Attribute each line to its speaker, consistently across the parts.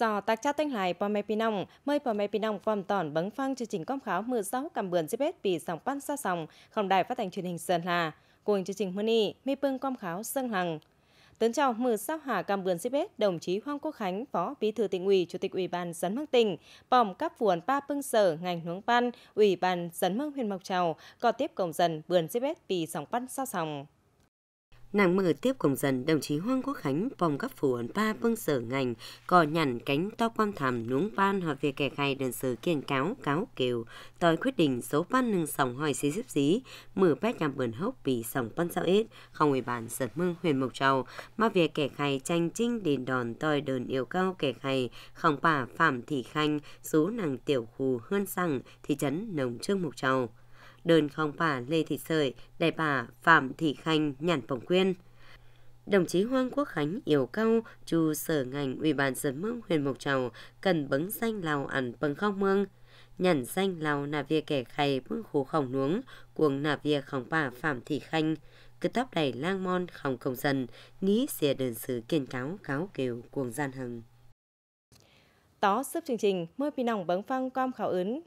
Speaker 1: do tác cha tanh lại bom mê pinong mây bom mê pinong vòng tòn bấn phăng chương trình công khảo mười sáu cầm bườn giết bì sòng pan xa sòng không đài phát thanh truyền hình sơn hà cùng chương trình mini mê pưng công khảo sơn hằng Tấn chào mười sáu hà cầm bườn giết đồng chí Hoàng Quốc Khánh phó bí thư tỉnh ủy chủ tịch ủy ban dân mương tỉnh bòm các vườn ba pưng sở ngành hướng ban ủy ban dân mương huyện mộc trào có tiếp cộng dần bườn giết bì sòng pan xa
Speaker 2: sòng Nàng mở tiếp cùng dần đồng chí Hoàng Quốc Khánh phòng cấp phủ ấn ba vương sở ngành, cò nhằn cánh to quan thảm nuống ban hoặc việc kẻ khai đơn sở kiện cáo cáo kiều. Tôi quyết định số ban nâng sòng hỏi xí xếp dí, mở bét nhằm bờn hốc vì sòng ban sao ít, không ủy bản sở mương huyền mộc trầu, mà việc kẻ khai tranh trinh đền đòn tôi đơn yêu cao kẻ khai, không bà phạm thị khanh, số nàng tiểu khu hơn rằng thị trấn nồng trương mộc trầu đơn không bà Lê Thị Sợi, đại bà Phạm Thị Khanh, Nhàn Phồng Quyên. Đồng chí Hoàng Quốc Khánh yêu cầu chủ sở ngành Ủy ban dân mương huyện Mộc Trầu cần bứng danh lào ẩn bằng không mương, nhận danh lào là việc kẻ khay bước khu khổng nuống, cuồng là việc khổng bà Phạm Thị Khanh, cứ tóc đầy lang mon không công dân, ní xìa đơn sự kiên cáo cáo kiều cuồng gian hằng. Tó sắp chương trình, mơ pì nòng bấm phăng com khảo ứng,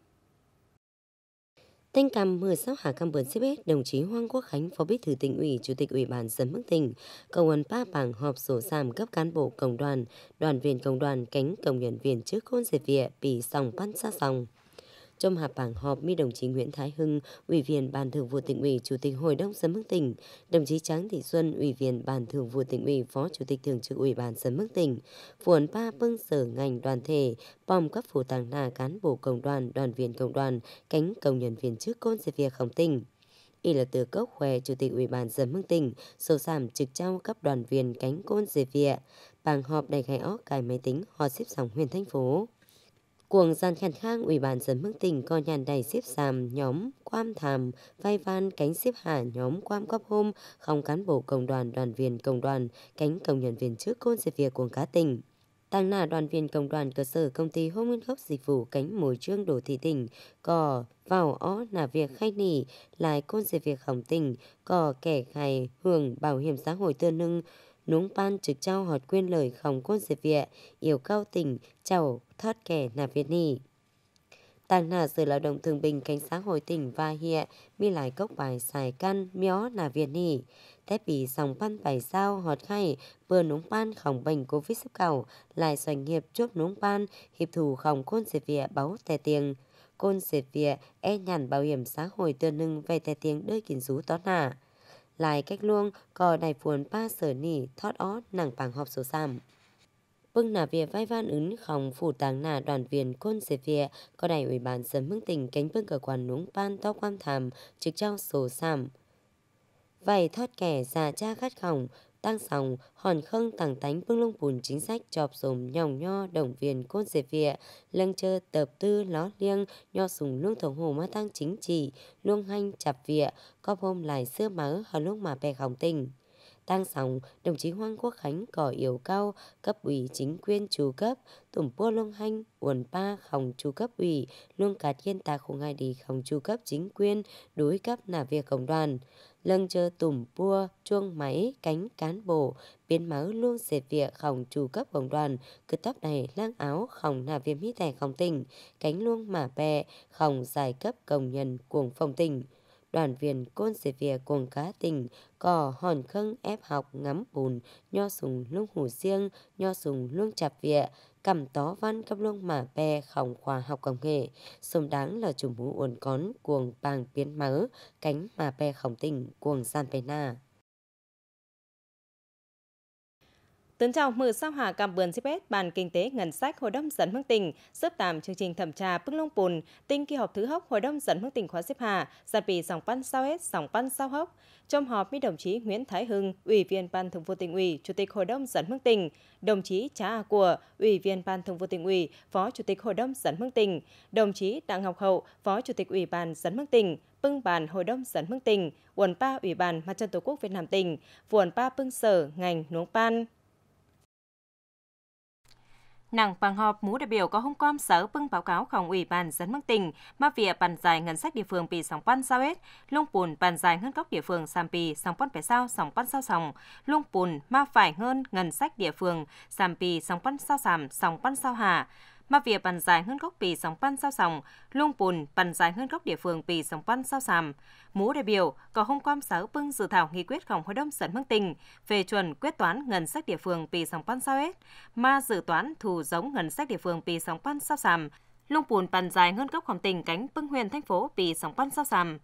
Speaker 2: tinh Cam mưa sóc Hà cam xếp Sibet, đồng chí Hoàng Quốc Khánh, Phó Bí thư tỉnh ủy, Chủ tịch Ủy ban dân mức tỉnh, cầu ấn ba bảng họp sổ giảm cấp cán bộ công đoàn, đoàn viên công đoàn cánh công nhân viên trước khôn dệt viện bị sòng bắn xa sòng. Trong họp bảng họp, mi đồng chí Nguyễn Thái Hưng, Ủy viên Ban Thường vụ Tỉnh ủy, Chủ tịch Hội đồng dân Mức tỉnh, đồng chí Tráng Thị Xuân, Ủy viên Ban Thường vụ Tỉnh ủy, Phó Chủ tịch Thường trực Ủy ban dân Mức tỉnh, phuồn ba bưng sở ngành đoàn thể, bom cấp phủ tàng đà cán bộ công đoàn, đoàn viên công đoàn, cánh công nhân viên trước côn sự việc khổng tỉnh y là từ cốc khoe chủ tịch ủy ban dân mức tỉnh sổ sảm trực trao cấp đoàn viên cánh côn dề vịa bàn họp đầy gai óc cài máy tính họ xếp dòng huyền thành phố Cuồng gian khăn khang ủy ban dân mức tỉnh co nhàn đầy xếp sàm nhóm quam thàm vai van cánh xếp hạ nhóm quam góp hôm không cán bộ công đoàn đoàn viên công đoàn cánh công nhân viên trước côn sự việc cuồng cá tỉnh. Tăng nà đoàn viên công đoàn cơ sở công ty hôm nguyên gốc dịch vụ cánh môi trương đồ thị tỉnh, cò vào ó là việc khai nỉ, lại côn sự việc hỏng tỉnh, cò kẻ khai hưởng bảo hiểm xã hội tương nâng, nuống pan trực trao họt quyên lời khổng cốt diệt vịa, yêu cao tỉnh, chào thoát kẻ nạp việt nỉ. Tàn nà sự lao động thường bình cảnh xã hội tỉnh và hiện mi lại cốc bài xài căn mió là việt nỉ. Tép bị sòng pan bài sao họt khay vừa núng pan khổng bệnh covid sắp cầu lại doanh nghiệp chốt núng pan hiệp thủ khổng côn diệt vịa báo tè tiền. Côn diệt vịa e nhàn bảo hiểm xã hội tư nưng về tè tiền đôi kiến rú tó nà lại cách luông cò đài phuồn pa sở nỉ thót ó nàng bảng họp số xăm. Bưng nà việc vai van ứng khòng phủ tàng nà đoàn viên côn xe phía có đài ủy ban sớm hương tình cánh bưng cờ quản núng pan to quan thàm trực trao số xăm. Vậy thót kẻ già cha khát khỏng tăng sòng, hòn khâng tàng tánh bưng lông bùn chính sách chọp sồm nhòng nho đồng viên côn dệt vịa, lâng chơ tập tư ló liêng, nho sùng luông thổng hồ ma tăng chính trị, luông hanh chạp vịa, có hôm lại xưa mớ hờ lúc mà bè khổng tình tăng xong, đồng chí Hoàng Quốc Khánh có yêu cao, cấp ủy chính quyền chủ cấp, tủm bua lông hành uồn pa khổng chủ cấp ủy, luôn cả thiên tạc không hai đi khổng chủ cấp chính quyền, đối cấp là việc cộng đoàn. Lần chờ tủm bua, chuông máy, cánh cán bộ, biến máu luôn dệt việc khổng chủ cấp cộng đoàn, cứ tóc này lang áo khổng là viêm hít tẻ khổng tỉnh, cánh luôn mả bè, khổng giải cấp công nhân cuồng phòng tỉnh đoàn viên côn xế vìa cùng cá tình, cò hòn khâng ép học ngắm bùn, nho sùng lung hủ riêng, nho sùng lung chạp vịa, cầm tó văn cấp lung mà bè khổng khoa học công nghệ, sông đáng là chủ mũ uốn cón cuồng bàng biến mớ, cánh mà bè khổng tình cuồng gian bè nà.
Speaker 1: Tuấn chào mừng sao hà cảm bườn CPS Bàn Kinh tế Ngân sách Hội đồng dẫn mức tỉnh xếp tạm chương trình thẩm tra bức lông bùn tinh kỳ họp thứ hốc Hội đồng dẫn mức tỉnh khóa xếp hà giặt bị sòng pan sao hết sòng pan sao hốc trong họp với đồng chí Nguyễn Thái Hưng Ủy viên Ban thường vụ tỉnh ủy Chủ tịch Hội đồng dẫn mức tỉnh đồng chí Trá A của Ủy viên Ban thường vụ tỉnh ủy Phó Chủ tịch Hội đồng dẫn mức tỉnh đồng chí Đặng Ngọc Hậu Phó Chủ tịch Ủy ban dẫn mức tỉnh Pưng bàn Hội đồng dẫn mức tỉnh Quần Pa Ủy ban Mặt trận Tổ quốc Việt Nam tỉnh Quần Pa Pưng sở ngành Nuống Pan nàng bằng họp, mũ đại biểu có hôm qua sở bưng báo cáo khổng ủy ban dân mức tình mà việc bàn giải ngân sách địa phương bị sóng quan sao hết, lung bùn bàn giải ngân gốc địa phương xàm pì, sóng quan phải sao, sóng quan sao sòng, lung bùn mà phải hơn ngân sách địa phương, xàm pì, sóng quan sao sàm, sóng quan sao hà, mà việc bàn dài hơn gốc vì sóng pan sao sòng, luông bùn bàn dài hơn gốc địa phương vì sóng pan sao sàm. Mũ đại biểu có hôm quan sáu bưng dự thảo nghị quyết hội đồng sẵn mức tình về chuẩn quyết toán ngân sách địa phương vì sóng pan sao hết, mà dự toán thủ giống ngân sách địa phương vì sóng pan sao sàm. lung bùn bàn dài hơn gốc khoảng tình cánh bưng huyền thành phố vì sóng pan sao sàm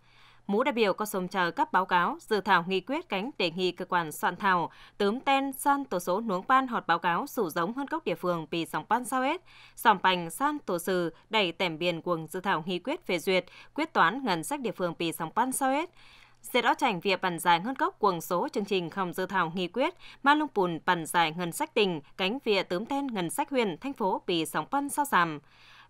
Speaker 1: mũ đại biểu có sớm chờ các báo cáo, dự thảo nghị quyết cánh đề nghị cơ quan soạn thảo tướm tên san tổ số nuống ban họt báo cáo sủ giống hơn gốc địa phương vì dòng ban sao hết, sòng bành san tổ sự đẩy tẻm biển cuồng dự thảo nghị quyết phê duyệt, quyết toán ngân sách địa phương vì dòng ban sao hết. Sẽ đó chảnh việc bàn giải ngân gốc quần số chương trình không dự thảo nghị quyết ma lung bùn bàn giải ngân sách tỉnh cánh vía tướm tên ngân sách huyện thành phố vì sóng pan sao giảm.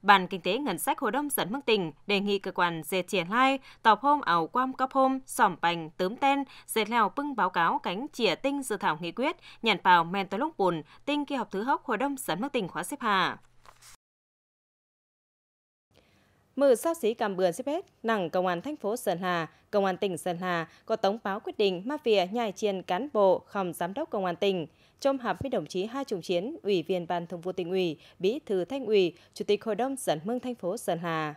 Speaker 1: Ban Kinh tế Ngân sách hội đồng dẫn Mức tỉnh đề nghị cơ quan dệt triển lai, tọp hôm ảo quam cấp hôm, sỏm bành, tớm tên, dệt lèo pưng báo cáo cánh chỉa tinh dự thảo nghị quyết, nhàn vào men tòa lúc bùn, tinh kỳ họp thứ hốc hội đồng dẫn Mức tỉnh khóa xếp hà. Mở sau sĩ cầm bừa xếp hết, nặng Công an thành phố Sơn Hà, Công an tỉnh Sơn Hà có tống báo quyết định mafia nhai chiên cán bộ, không giám đốc Công an tỉnh trong họp với đồng chí Hai Trung Chiến, Ủy viên Ban Thường vụ tỉnh ủy, Bí thư Thành ủy, Chủ tịch Hội đồng Dân mương thành phố Sơn Hà.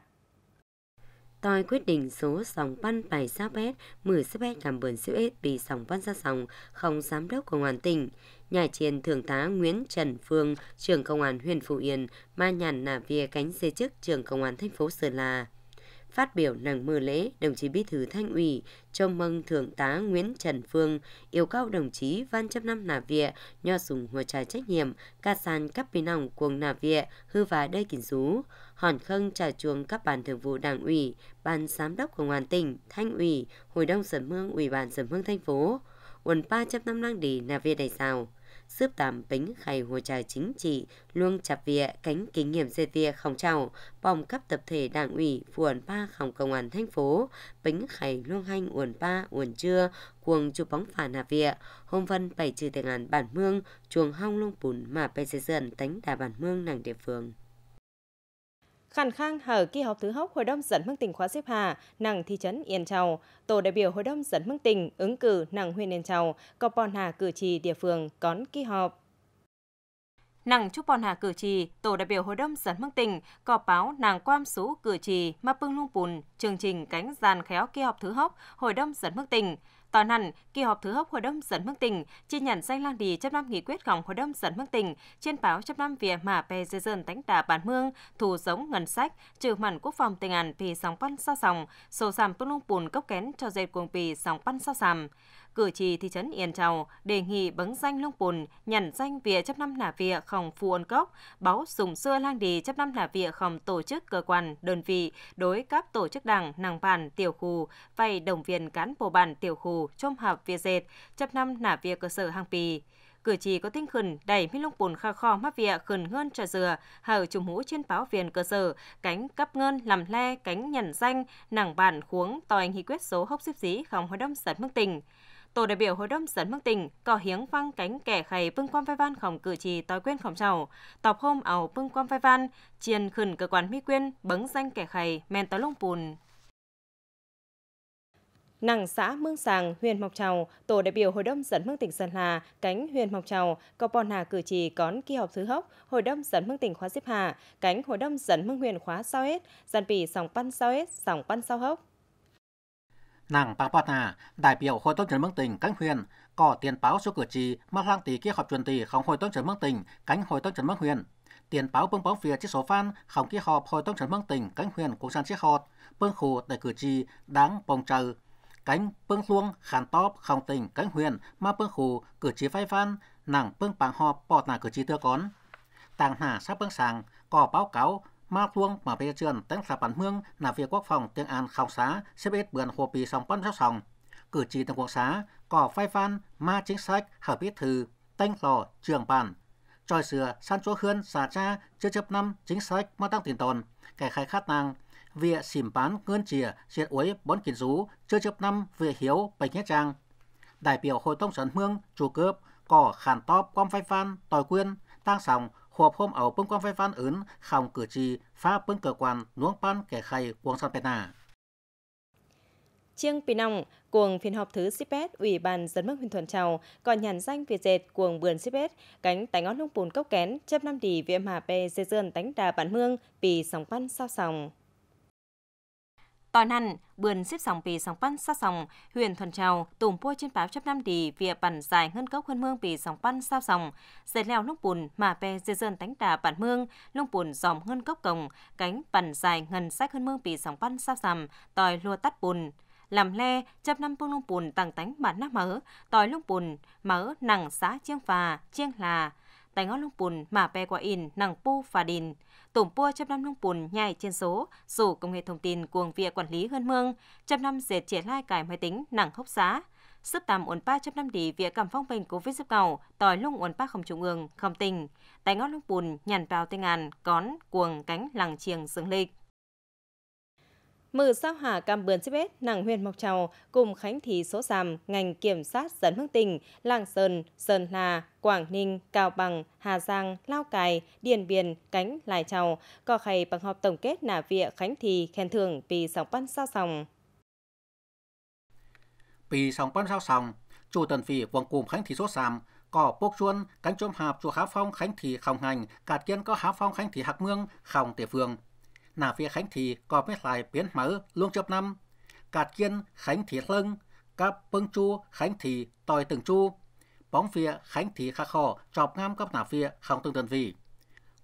Speaker 2: Tôi quyết định số sòng văn bài sao bét, mười sao bét cảm bờn siêu ết bị sòng văn ra sòng, không giám đốc công an tỉnh. Nhà triền Thượng tá Nguyễn Trần Phương, trưởng công an huyện Phụ Yên, ma nhàn là vía cánh dê chức trưởng công an thành phố Sơn La. Phát biểu nặng mưa lễ, đồng chí Bí thư Thanh ủy chào mừng Thượng tá Nguyễn Trần Phương yêu cầu đồng chí Văn chấp năm nà Việt nho sùng hòa trà trách nhiệm ca sàn cấp bình nòng cuồng nà Việt hư và đây kín rú. Hòn khâng trả chuồng các bàn thường vụ đảng ủy, ban giám đốc công an tỉnh, thanh ủy, hội đồng sở mương, ủy ban sở mương thành phố. Uần pa chấp năm năng đi nà Việt đầy sao sướp tạm bính khay hồ trà chính trị, luông chạp vịa cánh kinh nghiệm dê vịa không trào, bòng cấp tập thể đảng ủy, phường ba khóng công an thành phố, bính khay luông hanh uồn ba uồn trưa, cuồng chụp bóng phản hạ vịa, hôm vân bảy trừ tiền án bản mương, chuồng hong lông bùn mà bây xây dần tánh đà bản mương nàng địa phương. Khăn khang hở kỳ họp thứ hốc Hội đồng
Speaker 1: dẫn mức tỉnh khóa xếp hà, nàng thị trấn Yên Chào, tổ đại biểu Hội đồng dẫn mức tỉnh ứng cử nàng huyện Yên Chào, có bọn hà cử trì địa phương còn kỳ họp. Nàng chúc bọn hà cử trì, tổ đại biểu Hội đồng dẫn mức tỉnh, có báo nàng quam số cử trì mà bưng lung bùn, chương trình cánh giàn khéo kỳ họp thứ hốc Hội đồng dẫn mức tỉnh. Tòa nặn, kỳ họp thứ hấp Hội đồng dẫn mức tỉnh, chi nhận danh lang đi chấp năm nghị quyết gọng Hội đồng dẫn mức tỉnh, trên báo chấp năm việc mà về dây dân đánh đà bản mương, thủ giống ngân sách, trừ mặn quốc phòng tình ảnh vì sóng văn sao sòng, sổ giảm tôn lung bùn cốc kén cho dệt cuồng vì sóng văn sao sàm cử tri thị trấn Yên Châu đề nghị bấng danh lung bùn, nhận danh vỉa chấp năm nả vỉa khổng phụ ôn cốc, báo sùng xưa lang đi chấp năm nả vỉa khổng tổ chức cơ quan, đơn vị, đối các tổ chức đảng, nàng bản, tiểu khu, vay đồng viên cán bộ bản tiểu khu, chôm hợp vỉa dệt, chấp năm nả vỉa cơ sở hàng pì cử tri có tinh khẩn đẩy mi lung bùn kha kho mắc vịa khẩn ngân trà dừa hở trùng mũ trên báo viên cơ sở cánh cấp ngân làm le cánh nhận danh nàng bản khuống anh nghị quyết số hốc xếp dí không hội đông sản mức tình tổ đại biểu Hội đồng dân mương tỉnh có hiếng vang cánh kẻ khầy bưng quan phai văn khổng cử tri tối quyên khổng chầu, tọp hôm ảo bưng quan phai văn chiền khẩn cơ quan mi quyên, bấn danh kẻ khầy, men tối lung bùn. Nàng xã Mương Sàng, huyện Mộc trầu tổ đại biểu Hội đồng dân mương tỉnh Sơn Hà, cánh huyện Mộc trầu có bọn hà cử trì con kỳ họp thứ hốc, Hội đồng dân mương tỉnh khóa Diếp Hà, cánh Hội đồng dân mương huyện khóa Sao Hết, dân bỉ sòng pan Sao Hết, sòng pan Sao Hốc
Speaker 3: nàng Pang Patna, đại biểu Hội Tôn trưởng Mương tỉnh Cánh Huyền, có tiền báo số cử tri mà lang tỷ kia họp truyền tỷ không Hội Tôn trưởng Mương tỉnh Cánh Hội Tôn trưởng Mương Huyền. Tiền báo bưng bóng phía chiếc số phan không kia họp Hội Tôn trưởng Mương tỉnh Cánh Huyền cũng sang chiếc họp, bưng khu đại cử tri đáng bồng trừ. Cánh bưng luông khán top không tỉnh Cánh Huyền mà bưng khu cử tri phai phan, nàng bưng bảng họp bỏ nàng cử tri tưa con. Tàng hà sắp bưng sàng, có báo cáo ma luông mà bê trường tăng là bản mương là việc quốc phòng tiếng an khảo xá xếp ít bườn hồ pì sòng quan sát sòng cử tri tầng quốc xá cỏ phai phan ma chính sách hợp biết thư tăng lò trường bản tròi sửa san chỗ khươn xà cha chưa chấp năm chính sách mà tăng tiền tồn kẻ khai khát năng vịa xỉm bán ngươn chìa diệt uế bón kiến rú chưa chấp năm vịa hiếu bạch nhé trang đại biểu hội tông sản mương chủ cướp cỏ khản top quam phai phan tòi quyên tăng sòng hộp hôm ảo bưng quang phai phan ớn khòng cử tri pha bưng cơ quan nuông pan kẻ khay quang san pena
Speaker 1: Chiêng Pinong, cuồng phiên họp thứ Sipet, Ủy ban dân mức huyện thuận Trào, còn nhàn danh Việt dệt cuồng vườn Sipet, cánh tánh ngón lông bùn cốc kén, chấp năm đỉ viêm hà bê dê dương tánh đà bản mương, vì sóng văn sao sòng. ตอนนั้นเบือน12ปี 2022เ huyện Thuận Châu ตุ่มพัวชินป๋าชับน้ำดีเวียปั่นสายเงินเก้าคนเมืองปี 2022เสร็จแล้วลุงปุ่นมาเปเจเซนตั้งตาปั่นเมืองลุงปุ่นสอมเงินเก้ากงกังปั่นสายเงินสายคนเมืองปี 2023ต่อยลัวตัดปุ่นลำแลจับน้ำปุ้งลุงปุ่นตั้งตั้งบันน้ำเหมอต่อยลุงปุ่นเหมอหนังสาเชียงฟ้าเชียงลาแต่ง้อลุงปุ่นมาเปกว่าอินหนังปูฟ้าดิน tổng pua trăm năm nông bùn nhai trên số, sổ công nghệ thông tin cuồng vịa quản lý hơn mương, trăm năm dệt trẻ lai cải máy tính nặng hốc xá Sức tạm ổn ba trăm năm đi vịa cảm phong bệnh covid giúp cầu, tỏi lung ổn ba không trung ương, không tình. Tại ngót nông bùn nhằn vào tinh ngàn, cón, cuồng cánh lằng chiềng dương lịch mở sao hà cam bươn xếp hết nàng huyền mộc trào cùng khánh thí số sàm ngành kiểm sát dẫn hướng tỉnh, làng sơn, sơn hà, quảng ninh, cao bằng, hà giang, lao cài, điền biển cánh, lai trào, có khay bằng họp tổng kết nả vịa khánh thí khen thưởng vì sóng bắn sao sòng.
Speaker 3: Vì sóng bắn sao sòng, chủ tần phỉ quần cùng khánh thí số sàm có bốc chuôn cánh chôm hạp chùa khá phong khánh thị khòng hành cả kiên có há phong khánh thị hạc mương khòng tề phương nà phía khánh thị có mấy lại biến mở luôn chập năm. Cạt kiên khánh thị lưng, cặp bưng chu khánh thị tòi từng chu. Bóng phía khánh thị khá khó chọc ngam cấp nà phía không từng đơn vị.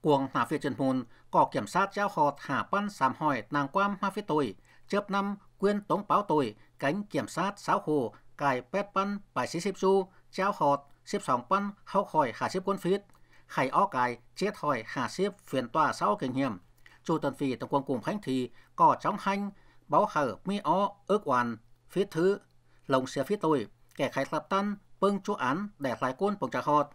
Speaker 3: Cuồng nà phía trần môn có kiểm sát giáo họ thả ban sàm hỏi nàng quam ma phía tôi. Chớp năm quyên tống báo tôi cánh kiểm sát sáu hồ cài pet ban bài sĩ xếp chu giáo họ xếp sóng ban hậu khỏi hạ xếp quân phít. Khải ó cài chết hỏi hạ xếp phiền tòa sau kinh nghiệm chủ tần phi tổng quân cùng khánh thị có trong hành báo hở mi ó ước oan phía thứ lồng xe phía tôi kẻ khai lập tân bưng chú án để lại quân bồng trà hột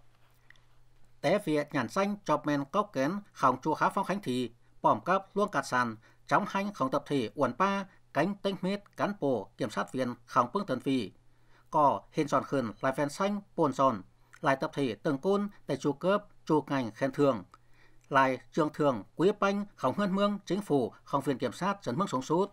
Speaker 3: té phía nhàn xanh chọc men cốc kén khổng chu khá phong khánh thị bỏm cấp luôn cạt sàn trong hành khổng tập thể uẩn pa cánh tinh mít cán bộ kiểm sát viên khổng bưng tần phi có hiện giòn khẩn lại ven xanh bồn giòn lại tập thể từng côn để chủ cướp chủ ngành khen thường lại trường thường quý banh khổng huyên mương chính phủ không phiền kiểm sát trấn mức sống sút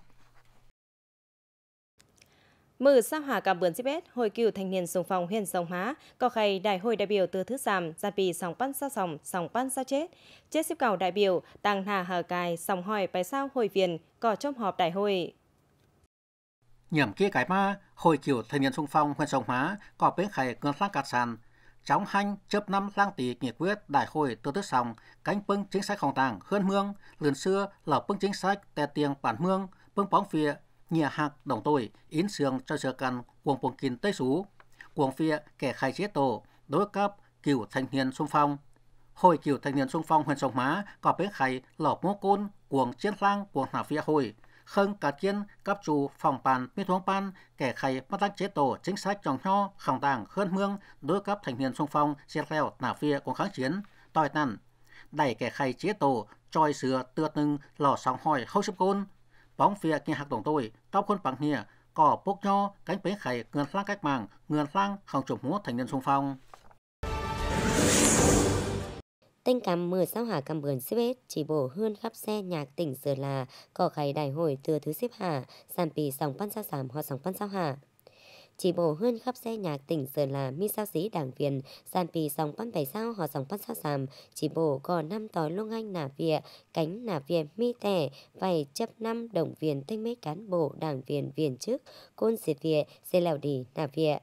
Speaker 1: Mở xa hỏa cảm xếp bét hội cựu thanh niên sung phong huyện Sông hóa có khay đại hội đại biểu từ thứ giảm, ra bì sòng pan sa sòng, sòng pan sa chết. Chết xếp cầu đại biểu, tăng hà hờ cài, sòng hỏi bài sao hội viên, có trong họp đại hội.
Speaker 3: Nhiệm kia cái ma, hội cựu thanh niên sung phong huyện Sông hóa có bến khay cơn sát cát sàn, trong hành chớp năm lang tỷ nghị quyết đại hội tổ chức xong cánh bưng chính sách hồng tàng hơn mương lần xưa là bưng chính sách tè tiền bản mương bưng bóng phía nhẹ hạc đồng tội yến sương cho sơ căn quần quần kín tây sú quần phía kẻ khai chế tổ đối cấp cựu thanh niên xung phong hội cựu thanh niên xung phong huyện sông má có bến khai lọp mô côn quần chiến lang quần hạ phía hội khâng cả chiến cấp chủ phòng bàn miên thuống ban kẻ khay bắt tăng chế tổ chính sách trồng nho khẳng tàng khơn mương đối cấp thành niên xung phong diệt leo nả phía của kháng chiến tòi nằn đẩy kẻ khay chế tổ choi sửa tựa từng lò sóng hỏi hâu sấp côn bóng phía kia hạc tổng tôi tóc khuôn bằng hìa cỏ bốc nho cánh bế khay ngườn lang cách mạng ngườn lang không trộm múa thành niên xung phong
Speaker 2: Tên cắm mưa sao hả cầm bườn xếp hết, chỉ bổ hươn khắp xe nhạc tỉnh sửa là, cỏ khay đại hội từ thứ xếp hả, sàn pì sòng pan sao sàm hoặc sòng pan sao hả. Chỉ bổ hươn khắp xe nhạc tỉnh sửa là mi sao sĩ đảng viên, sàn pì sòng pan bảy sao hoặc sòng pan sao sàm, chỉ bổ có năm tỏi lông anh nả vịa, cánh nả vịa mi tẻ, vài chấp năm đồng viên thanh mấy cán bộ đảng viên viên chức, côn diệt vịa, xe lèo đi nả vịa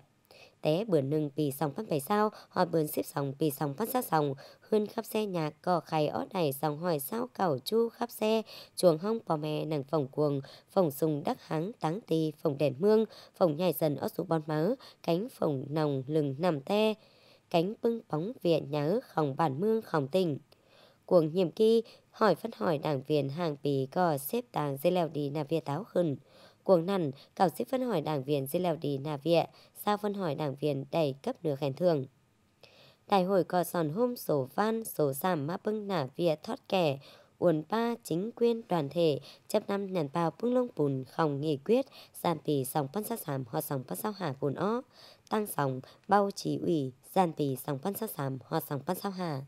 Speaker 2: té bườn nâng pì sòng phát phải sao họ bườn xếp sòng pì sòng phát sát sòng hơn khắp xe nhà cò khay ót này sòng hỏi sao cảo chu khắp xe chuồng hông pò mè nàng phòng cuồng phòng sùng đắc háng táng tì phòng đèn mương phòng nhảy dần ót xuống bon máu cánh phòng nòng lừng nằm te cánh bưng bóng viện nhớ khổng bản mương khổng tỉnh cuồng nhiệm kỳ hỏi phân hỏi đảng viên hàng pì cò xếp tàng dây leo đi nà việt táo khẩn cuồng nằn cảo xếp phân hỏi đảng viên dây leo đi nà viện giao phân hỏi đảng viên đầy cấp nửa khen thường Đại hội cò sòn hôm sổ văn sổ giảm ma bưng nả vía thoát kẻ, uốn ba chính quyền đoàn thể chấp năm nhàn bao bưng lông bùn không nghị quyết giàn tỷ sòng phân sát sám hoặc sòng phân sao hà bùn ó tăng sòng bao chỉ ủy giàn tỷ sòng phân sát sám hoặc sòng phân sao hà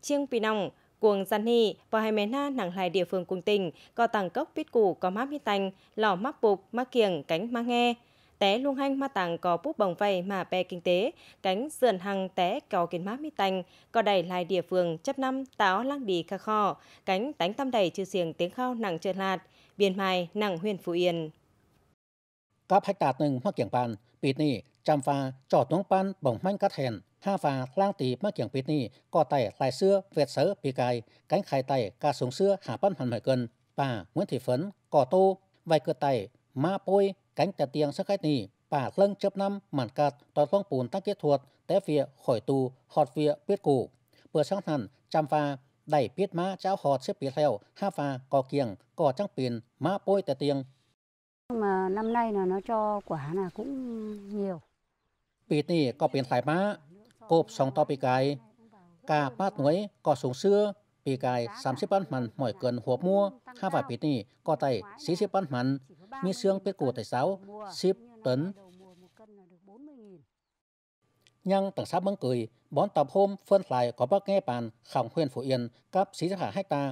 Speaker 1: chiêng pì nòng cuồng gian hì và hai mén na nặng lại địa phương cùng tỉnh có tàng cốc biết củ có máp hi tành lò mắc bục mắc kiềng cánh mắc nghe té luông hanh ma tàng có bút bồng vây mà bè kinh tế, cánh dườn hằng té có kiến má mi tành, có đầy lại địa phương chấp năm táo lang đi kha kho, cánh tánh tâm đầy chư xiềng tiếng khao nặng trượt lạt, biên mai nặng huyền phú yên.
Speaker 3: Các hạch tạt nâng mắc kiểng bàn, bịt nì, chăm pha, trò tuống ban bồng manh cắt hèn, ha pha lang tì mắc kiểng bịt nì, cò tẩy lại xưa, vẹt sớ, bì cài, cánh khai tẩy, ca súng xưa, hạ bắn hoàn mời cân, bà Nguyễn Thị Phấn, cò tô, vài cửa tẩy, ma bôi cánh tè tiền sơ khách nì, bả lâng chớp năm màn cạt toàn phong bùn tăng kết thuật, té vịa khỏi tù, họt vịa biết củ. Bữa sáng hẳn, chăm pha, đẩy biết má cháo họt xếp biết theo, ha pha, cò kiềng, cò trăng pin, má bôi tè tiền.
Speaker 2: Mà năm nay là nó cho quả là cũng nhiều.
Speaker 3: Bịt nì có biến lại má, cộp sóng to bị cái, cà bát núi, cò súng xưa, ปีกาย30 ปันมันหมอยเกินหัวมัวห้าฝ่ายปีนี้ก็ไต40 ปันมัน มีเสียงเป็ดกูไตเสา10ตันยังตั้งซับเมืองเกยบอนตับโฮมเฟื่อนลายก็บักแง่ปานข่องเพื่อนฝูเอียนกับสีสหาให้ตา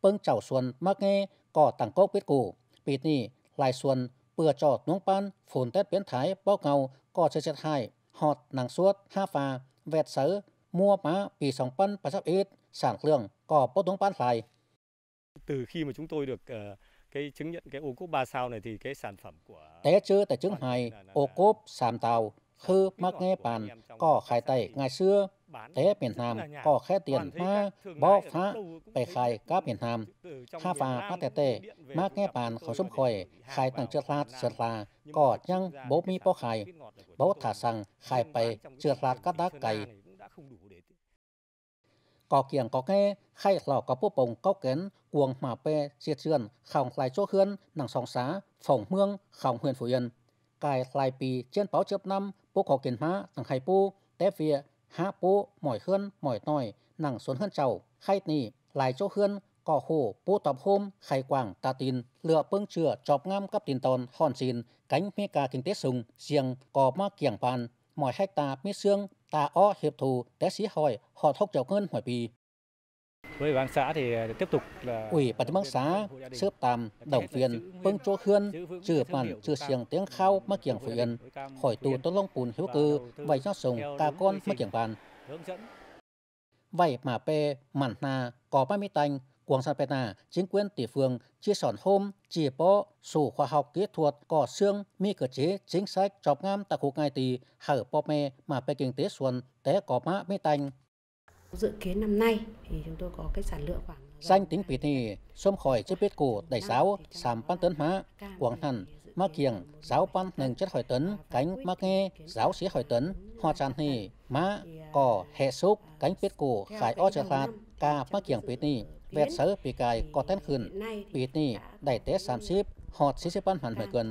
Speaker 3: เปิ้งเจ้าส่วนมักแง่ก็ตั้งก๊กเป็ดกูปีนี้ลายส่วนเปื่อจอดน้องปันฝนเต็ดเปลี่ยนถ่ายเป้าเงาก็เชิดให้หอดหนังสวดห้าฟาแวดเสือมัวม้าปีสองปันประชับเอ็ดสร้างเครื่อง có bó tống bán xài. Từ khi mà chúng tôi được uh, cái chứng nhận cái ô cốp 3 sao này thì cái sản phẩm của té chữ tại chứng hài ô cốp sàm tàu khư mắc nghe bàn có khai tẩy ngày xưa té miền Nam có khé tiền ma bó phá bề khai các miền Nam ha và phát tè tè mắc nghe bàn khẩu sông khỏi khai tăng chưa lạt sượt là có chăng bố mi bó khai bố thả rằng khai bề chưa lạt các đá cày có kiềng có nghe hay lò có bố bồng có kén cuồng mà pe diệt sườn khòng lại chỗ hươn nàng sóng xá phòng mương khòng huyền phủ yên cài lại pì trên báo chớp năm bố có kiến má nàng hay pu té vía há pu mỏi hươn mỏi nòi nàng xuống hươn chầu hay nỉ lại chỗ hươn cỏ hồ pu tập hôm khai quảng ta tin lựa bưng chừa chọp ngam cấp tin tòn hòn xin cánh mê ca kinh tế sùng riêng có ma kiểng bàn hai ta mít xương ta o hiệp thù té sĩ hỏi họ thốc chào hơn hỏi bì với bán xã thì à, tiếp tục là ủy ban bán xã xếp tam đồng viên bưng chỗ khươn trừ bản trừ xiềng tiếng khao mắc kiểng yên hỏi tù tôn long bùn hiếu cư vậy cho sùng ca con mắc kiểng bàn vậy mà pe mặn na có ba mươi tành Quảng xã Pena, chính quyền địa phương chia sòn hôm, chia bó, sổ khoa học kỹ thuật, cỏ xương, mi cơ chế, chính sách, chọc ngam tại khu ngay tì, hở bó mê mà bê kinh tế xuân, té có mã mê tành. Dự
Speaker 1: kiến năm nay thì chúng tôi có cái sản lượng khoảng
Speaker 3: Danh tính vị thì, xôm khỏi chất biết cổ đẩy giáo, sàm ban tấn mã, quảng hẳn, mắc kiềng giáo ban nâng chất hỏi tấn cánh mắc nghe giáo sĩ hỏi tấn hoa tràn hì má cỏ hệ xúc cánh biết cổ khải o trở phạt ca mắc kiềng biết ni แวดเซอร์ปีกายก็แต้นขึ้น ปีนี้ได้เตะสามสิบหอดสี่สิบปันหันเหมืกิน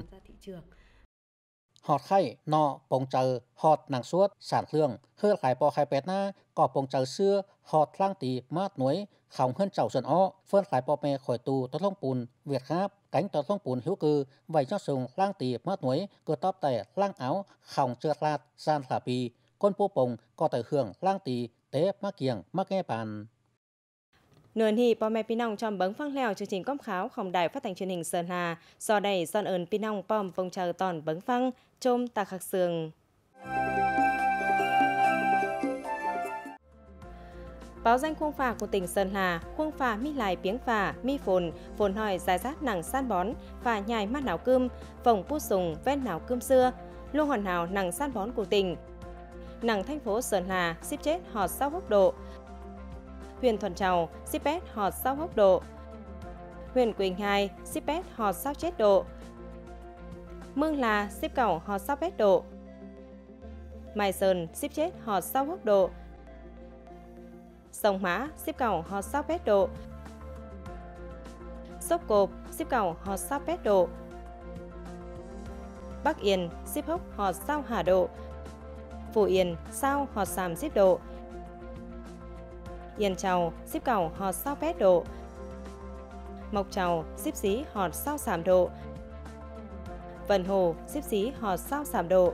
Speaker 3: หอดไข่นอปงเจอหอดหนังสวดสารเครื่องเฮือขายปอไข่เป็ดหน้าก็ปงเจอเสื้อหอดล่างตีมาดหน่วยเข่าเฮือนเจ้าส่วน อ้อเฟื่องขายปอเมข่อยตูตะท่องปูน เวียดครับกังตะท่องปูนหิวคือไหวเจ้าสูงล่างตีมาดหน่วยก็ตอบแต่ล่างเอาเข่าเจือลาดซานสาปีก้นปูปงก็แต่เครื่องล่างตีเตะมาเกียง มาแก้ปัน
Speaker 1: Nườn hì bò mẹ Pinong trong bấn phăng leo chương trình công kháo không đài phát thanh truyền hình Sơn Hà, do đây son ơn Pinong pom vòng chờ tòn bấn phăng, chôm tà khắc sường. Báo danh khuôn phà của tỉnh Sơn Hà, khuôn phà mi lại piếng phà, mi phồn, phồn hỏi dài rác nặng san bón, phà nhài mát náo cơm, phòng pu sùng, ven náo cơm xưa, luôn hoàn hảo nặng san bón của tỉnh. Nặng thành phố Sơn Hà, xếp chết họt sau hốc độ, huyện Thuận Trào, Sipet Họt Sao Hốc Độ, Huyền Quỳnh Nhai, Sipet Họt Sao Chết Độ, Mương Là, Sip Cẩu Họt Sao Pét Độ, Mai Sơn, Sip Chết Họt Sao Hốc Độ, Sông Mã, Sip Cẩu Họt Sao Pét Độ, Sốc Cộp, Sip Cẩu Họt Sao Pét Độ, Bắc Yên, Sip Hốc Họt Sao Hà Độ, Phủ Yên, Sao Họt Sàm Sip Độ, Yên trầu, xíp cầu họt sao pét độ. Mộc trầu, xíp xí họt sao sảm độ. Vần hồ, xíp xí họt sao sảm độ.